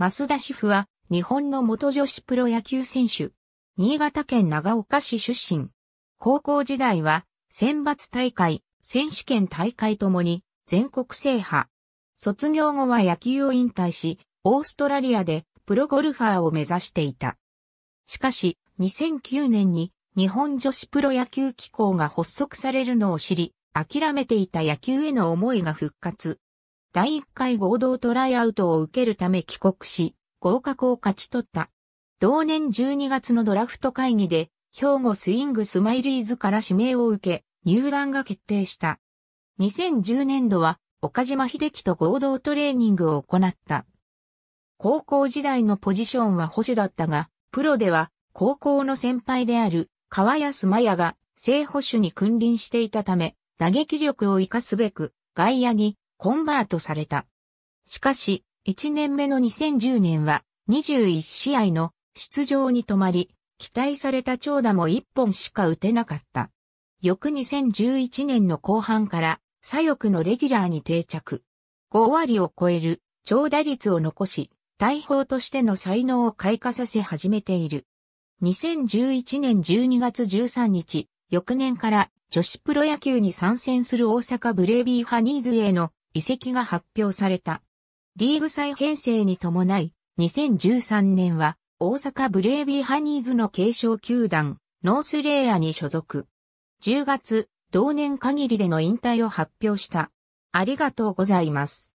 増田主婦は、日本の元女子プロ野球選手。新潟県長岡市出身。高校時代は、選抜大会、選手権大会ともに、全国制覇。卒業後は野球を引退し、オーストラリアでプロゴルファーを目指していた。しかし、2009年に日本女子プロ野球機構が発足されるのを知り、諦めていた野球への思いが復活。第1回合同トライアウトを受けるため帰国し、合格を勝ち取った。同年12月のドラフト会議で、兵庫スイングスマイリーズから指名を受け、入団が決定した。2010年度は、岡島秀樹と合同トレーニングを行った。高校時代のポジションは保守だったが、プロでは高校の先輩である川安麻也が正保守に君臨していたため、打撃力を活かすべく外野にコンバートされた。しかし、1年目の2010年は21試合の出場に止まり、期待された長打も1本しか打てなかった。翌2011年の後半から左翼のレギュラーに定着。5割を超える長打率を残し、大砲としての才能を開花させ始めている。2011年12月13日、翌年から女子プロ野球に参戦する大阪ブレイビーハニーズへの移籍が発表された。リーグ再編成に伴い、2013年は大阪ブレービーハニーズの継承球団、ノースレイヤーに所属。10月、同年限りでの引退を発表した。ありがとうございます。